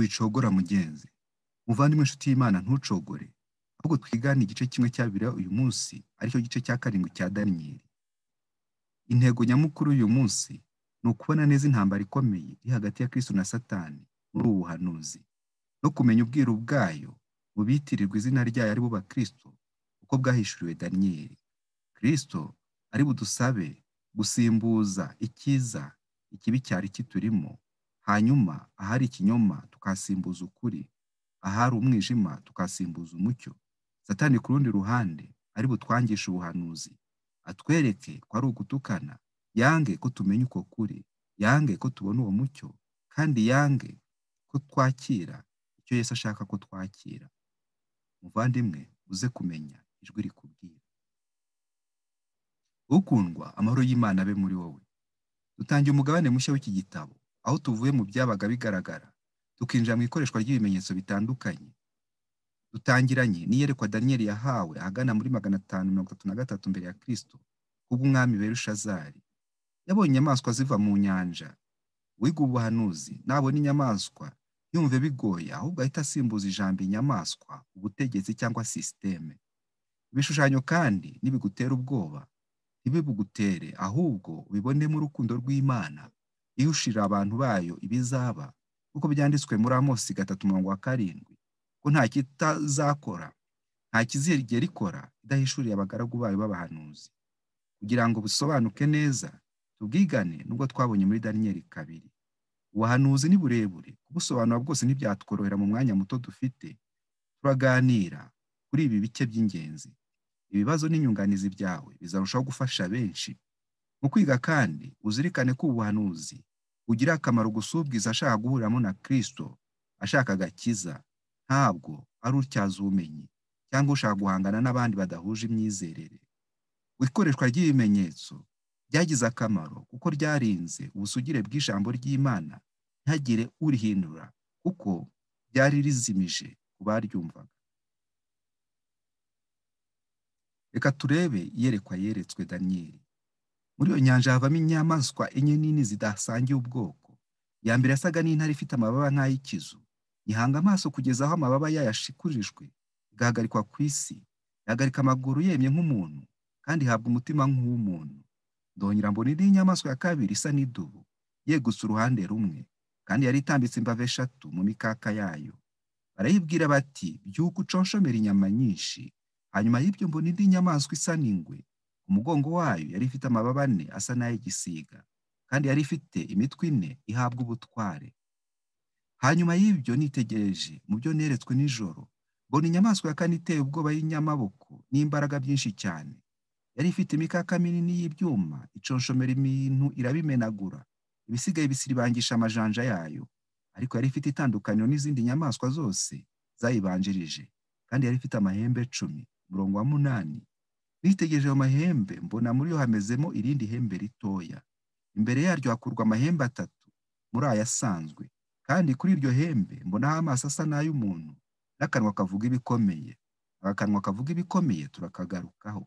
wicogora mugenzi muvandimwe inshuti y'imana ntucogore ahubwo twigane igice kimwe cya bibiri uyu munsi aricyo gice cya karindwi cya daniyeli intego nyamukuru uyu munsi ni ukubona neza intambara ikomeye iri hagati ya Kristo na satani muri ubu buhanuzi no kumenya ubwiru bwayo bitirirwa izina ryayo ari bo bakristo uko bwahishuriwe daniyeli kirisito ari budusabe gusimbuza icyiza ikibi cyari kiturimo hanyuma ahari ikinyoma tukasimbuza ukuri ahari umwijima tukasimbuza umucyo satani ku rundi ruhande ari butwangishe ubuhanuzi atwereke ko ari ugutukana yange ko tumenya uko kuri yange ko tubona uwo mucyo kandi yange ko twakira icyo Yesu ashaka ko twakira muvandimwe uze kumenya ijwi rikubwira ukundwa amahoro y'imana abe muri wowe dutangiye umugabane mushya w'iki gitabo aho tuvuye mu byabaga bigaragara tukinjira mu ikoreshwa ry'ibimenyetso bitandukanye dutangiranye n'iyerekwa daniyeli yahawe ahagana muri magana atanu mirongo itatu na gatatu mbere ya kirisito kubw'umwami berushazari yabonye inyamaswa ziva mu nyanja wiga ubuhanuzi nabo n’inyamaswa yumve bigoye ahubwo ahita asimbuza ijambo inyamaswa ubutegetsi cyangwa sisiteme ibishushanyo kandi nibigutera ubwoba ntibibugutere ahubwo ubibonemo urukundo rw'imana ihushirira abantu bayo ibizaba kuko byanditswe muri amosi gatatu mirongo wa karindwi ko nta kitazakora nta kizigera rikora idahishuriye abagaragu bayo b'abahanuzi kugira ngo busobanuke neza tubwigane nubwo twabonye muri daniyeli kabiri ubuhanuzi ni burebure kubusobanura bwose ntibyatworohera mu mwanya muto dufite turaganira kuri ibi bice by'ingenzi ibibazo n'inyunganizi byawe bizarushaho gufasha benshi mu kwiga kandi uzirikane ko ubuhanuzi ugira akamaro gusubwiza ubwiza ashaka guhuriramo na Kristo ashaka agakiza ntabwo ari utyaza ubumenyi cyangwa ushaka guhangana n'abandi badahuje imyizerere ikoreshwa ry'ibimenyetso ryagize akamaro kuko ryarinze ubusugire bw'ijambo ry'imana ntihagire urihindura kuko ryari rizimije ku baryumvaga reka turebe iyerekwa yeretswe daniyeli muri iyo nyanja havamo inyamaswa enye nini zidasangiye ubwoko iya mbere yasaga n'intare ifite amababa nk'ay'ikizu ihanga amaso kugeza aho amababa yayo ashikurijwe igahagarikwa ku isi yahagarika amaguru yemye nk'umuntu kandi ihabwa umutima nk'uw'umuntu ndongera mbona indi nyamaswa ya kabiri isa n'idubu yegutse uruhande rumwe kandi yari itambitse imbave eshatu mu mikaka yayo barayibwira bati byuka uconshomera inyama nyinshi hanyuma y'ibyo mbona indi nyamaswa isa n'ingwe umugongo wayo yari ifite amababa ane asa n'ay'igisiga kandi yari ifite imitwe ine ihabwa ubutware hanyuma y'ibyo nitegereje mu byo neretswe nijoro mbona inyamaswa ya kane iteye ubwoba y'inyamaboko n'imbaraga byinshi cyane yari ifite imikaka minini y'ibyuma iconshomera imintu irabimenagura ibisigaye bisiribangisha amajanja yayo ariko yari ifite itandukaniro n'izindi nyamaswa zose zayibanjirije kandi yari ifite amahembe cumi umurongo wa munani nitegereje amahembe mbona muri yo hamezemo irindi hembe ritoya imbere yaryo hakurwa amahembe atatu muri aya asanzwe kandi kuri iryo hembe mbonaho amaso asa n'ay'umuntu n'akanwa kavuga ibikomeye akanwa kavuga ibikomeye turakagarukaho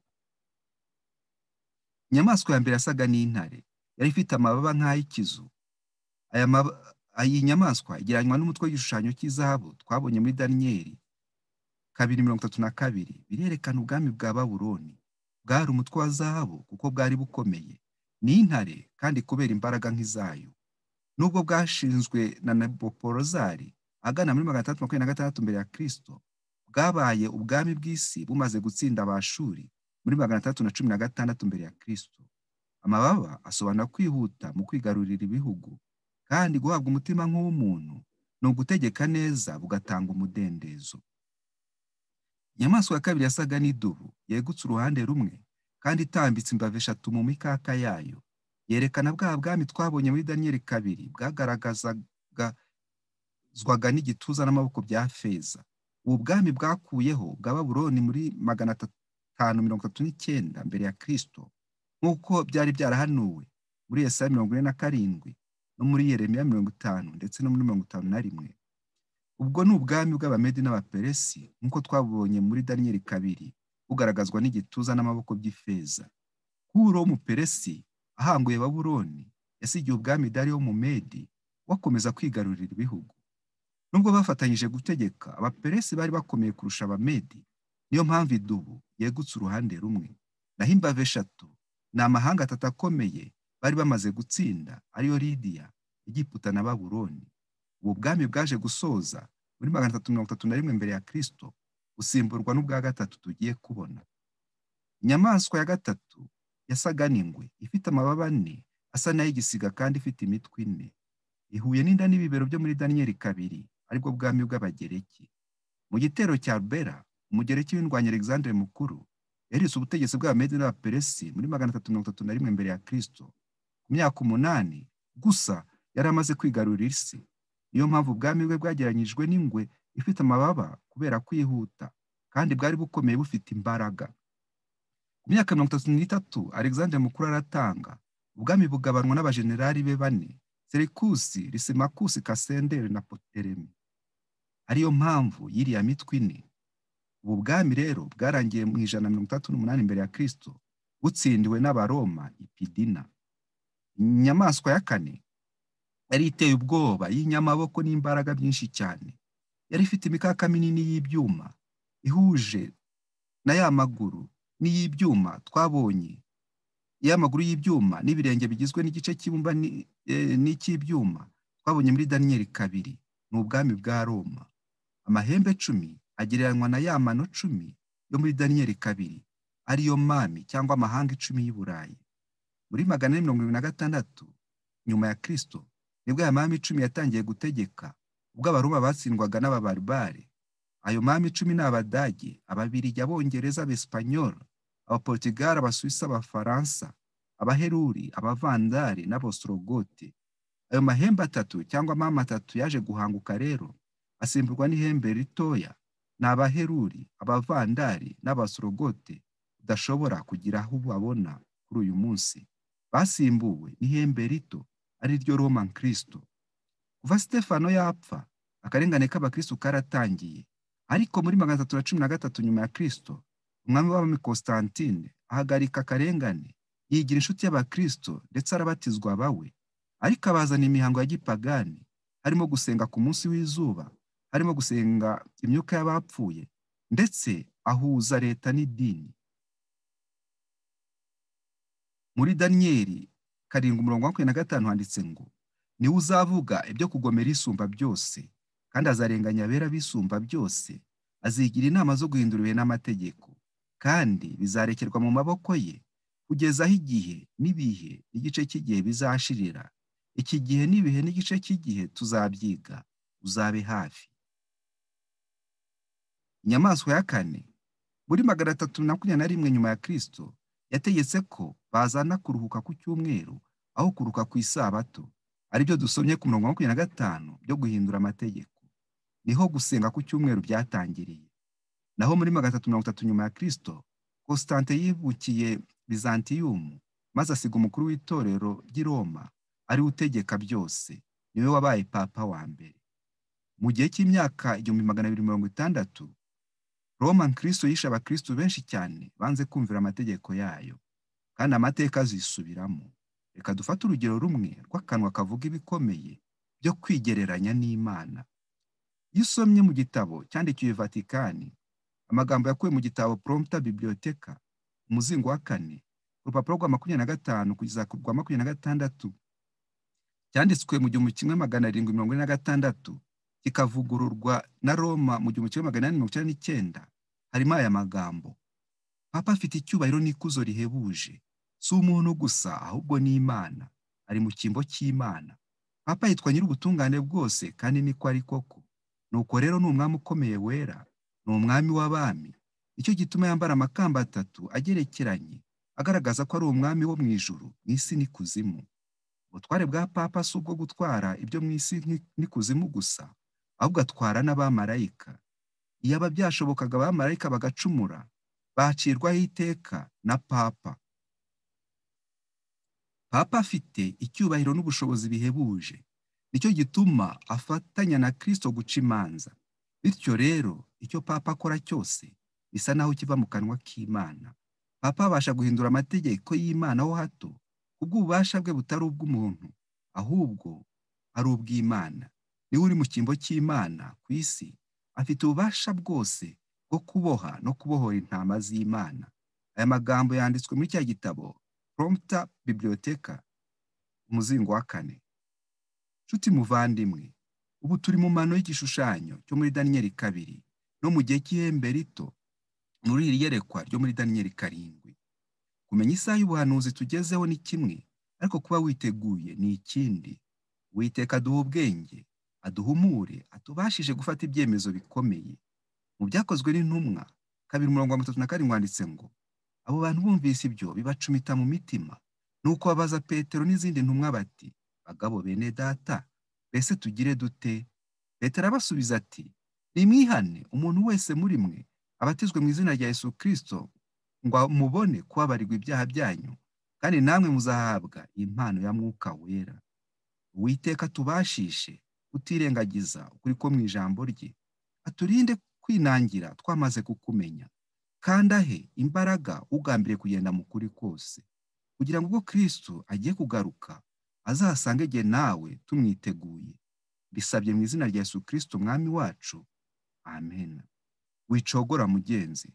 inyamaswa ya mbere yasaga n'intare yari ifite amababa nk'ay'ikizu iyi nyamaswa igereranywa n'umutwe w'igishushanyo cy'izahabu twabonye muri daniyeli kabiri mirongo itatu na kabiri birerekana ubwami bwa baburoni bwari umutwe wa zahabu kuko bwari bukomeye ni intare kandi kubera imbaraga nk'izayo nubwo bwashinzwe na naboporozari agana muri magana atandatu makumyabiri na gatandatu mbere ya kirisito bwabaye ubwami bw'isi bumaze gutsinda abashuri muri magana atandatu na cumi na gatandatu mbere ya kirisito amababa asobanura kwihuta mu kwigarurira ibihugu kandi guhabwa umutima nk'uw'umuntu ni ugutegeka neza bugatanga umudendezo inyamaswa ya kabiri yasaga n'idubu yegutse uruhande rumwe kandi itambitse imbavu eshatu mu mikaka yayo yerekana bwa bwami twabonye muri daniyeli kabiri bwagaragazwaga n'igituza n'amaboko bya feza ubu bwami bwakuyeho bwa muri magana atanu mirongo itatu n'icyenda mbere ya Kristo nk'uko byari byarahanuwe muri esaya mirongo ine na karindwi no muri yeremiya mirongo itanu ndetse no muri mirongo itanu na rimwe Ubwo ni ubwami bw'Abamedi n'Abaperesi nk'uko twabonye muri Daniyeli kabiri bugaragazwa n'igituza n'amaboko by'ifeza. Kuro w'Umuperesi ahanguye Babuloni yasigiye ubwami Dariyo mumedi wakomeza kwigarurira ibihugu. Nubwo bafatanyije gutegeka Abaperesi bari bakomeye kurusha Abamedi niyo mpamvu idubu yegutse uruhande rumwe. Naho imbavu eshatu ni amahanga atatu akomeye bari bamaze gutsinda ariyo Lidiya, Egiputa na Babuloni ubu bwami bwaje gusoza muri magana atatu mirongo itatu na rimwe mbere ya kirisito busimburwa n'ubwa gatatu tugiye kubona inyamaswa ya gatatu yasaga n'ingwe ifite amababa ane asa n'ay'igisiga kandi ifite imitwe ine ihuye n'inda n'ibibero byo muri daniyeli kabiri aribwo bwami bw'abagereki mu gitero cya bera umugereki w'indwanya alexandre mukuru yarise ubutegetsi bwa Medi medina peresi muri magana atatu mirongo itatu na rimwe mbere ya kirisito ku myaka umunani gusa yari amaze kwigarurira isi niyo mpamvu ubwami bwe bwageranyijwe n'ingwe ifite amababa kubera kwihuta kandi bwari bukomeye bufite imbaraga ku myaka mirongo itatu n'itatu alexandre mukuru aratanga ubwami bugabanwa n'abajenerali be bane serikusi risimakusi kasenderi na poteremi ariyo mpamvu y'iriya mitwe ine ubu bwami rero bwarangiye mu ijana na mirongo itatu n'umunani mbere ya kirisito butsindiwe n'abaroma ipidina inyamaswa ya kane yari iteye ubwoba y'inyamaboko n'imbaraga byinshi cyane yari ifite imikaka minini y'ibyuma ihuje na ya maguru n'iy'ibyuma twabonye y'amaguru y'ibyuma n'ibirenge bigizwe n'igice cy'ibumba e, n'icy'ibyuma twabonye muri daniyeli kabiri ni ubwami bwa roma amahembe cumi agereranywa na ya mano cumi yo muri daniyeli kabiri ariyo mami cyangwa amahanga icumi y'i Burayi muri magana ane mirongo irindwi na gatandatu nyuma ya kirisito nibwo aya mami icumi yatangiye gutegeka ubwo abaroma batsindwaga n'ababaribare ayo mami icumi ni abadage ababirigi abongereza abesipanyoli abaportugali abasuwisi abafaransa abaheruri abavandari n'abosorogote ayo mahembe atatu cyangwa amahame atatu yaje guhanguka rero asimburwa n'ihembe ritoya ni abaheruri abavandari n'abasorogote udashobora kugira aho ubabona kuri uyu munsi basimbuwe n'ihembe rito ari ryo roman kirisito kuva stefano yapfa akarengane k'abakristo karatangiye ariko muri magana atatu na cumi na gatatu nyuma ya kirisito umwami w'abami constantine ahagarika akarengane yigira inshuti y'abakirisito ndetse arabatizwa bawe ariko abazana imihango ya gipagani harimo gusenga ku munsi w'izuba harimo gusenga imyuka y'abapfuye ndetse ahuza leta n'idini muri daniyeli karindwi umurongo wa makumyabiri na gatanu handitse ngo niwe uzavuga ibyo kugomera isumba byose kandi azarenganya abera bisumba byose azigira inama zo guhindura ibihe n'amategeko kandi bizarekerwa mu maboko ye kugeza aho igihe n'ibihe n'igice cy'igihe bizashirira iki gihe n'ibihe n'igice cy'igihe tuzabyiga uzabe hafi inyamaswa ya kane muri magana atatu na makumyabiri na rimwe nyuma ya kirisito yategetse ko bazana kuruhuka ku cyumweru aho kuruhuka ku isabato ari aribyo dusomye ku mirongo makumyabiri na gatanu byo guhindura amategeko niho gusenga ku cyumweru byatangiriye naho muri magana atatu mirongo itatu nyuma ya kirisito kositante yibukiye bizantiyumu maze asiga umukuru w'itorero ry'i roma ariwe utegeka byose niwe wabaye papa wa mbere mu gihe cy'imyaka igihumbi magana abiri mirongo itandatu roma nkristo yishe abakristo benshi cyane banze kumvira amategeko yayo kandi amateka azisubiramo reka dufate urugero rumwe rw'akanwa kavuga ibikomeye byo kwigereranya n'imana iyo usomye mu gitabo cyandikiwe vatikani amagambo yakuwe mu gitabo prompta bibliyoteka umuzingo wa kane urupapuro rwa makumyabiri na gatanu kugeza ku rwa makumyabiri na gatandatu cyanditswe mu gihumbi kimwe magana arindwi mirongo ine na gatandatu kikavugururwa na roma mu gihumbi kimwe magana inani mirongo icyenda n'icyenda harimo aya magambo papa afite icyubahiro n'ikuzo rihebuje si umuntu gusa ahubwo n'imana ari mu cyimbo cy'imana papa yitwa nyir'ubutungane bwose kandi niko ari koko nuko rero ni umwami ukomeye wera ni umwami w'abami icyo gituma yambara amakamba atatu agerekeranye agaragaza ko ari umwami wo mu ijuru mu isi n'ikuzimu ubutware bwa papa si ubwo gutwara ibyo mu isi n'ikuzimu gusa ahubwo atwara n'abamarayika iyaba byashobokaga abamarayika bagacumura bacirwaho iteka na papa papa afite icyubahiro n'ubushobozi bihebuje nicyo gituma afatanya na kirisito guca imanza bityo rero icyo papa akora cyose bisa naho kiva mu kanwa k'imana papa abasha guhindura amategeko y'imana ho hato ububasha bwe butari ubw'umuntu ahubwo ari ubw'imana niwe uri mu cyimbo cy'imana ku isi afite ububasha bwose bwo kuboha no kubohora intama z'imana aya magambo yanditswe muri cya gitabo prompta bibliyoteka umuzingo wa kane nshuti muvandimwe ubu turi mu mano y'igishushanyo cyo muri daniyeli kabiri no mu gihe cy'ihembe rito muri iri yerekwa ryo muri daniyeli karindwi kumenya isaha y'ubuhanuzi tugezeho ni kimwe ariko kuba witeguye ni ikindi witeka duha ubwenge aduhumure atubashije gufata ibyemezo bikomeye mu byakozwe n'intumwa kabiri mirongo itatu na karindwi wanditse ngo abo bantu bumvise ibyo bibacumita mu mitima nuko babaza petero n'izindi ntumwa bati bagabo bene data mbese tugire dute petero arabasubiza ati Ni nimwihane umuntu wese muri mwe abatizwe mu izina rya Yesu Kristo ngo mubone kubabarirwa ibyaha byanyu kandi namwe muzahabwa impano ya mwuka wera uwiteka tubashishe utirengagiza ukuri ko mu ijambo rye aturinde kwinangira twamaze kukumenya kandi ahe imbaraga ugambire kugenda mu kuri kose kugira ngo ubwo kirisitu agiye kugaruka azasange igihe nawe tumwiteguye bisabye mu izina rya Yesu kirisitu umwami wacu amena wicogora mugenzi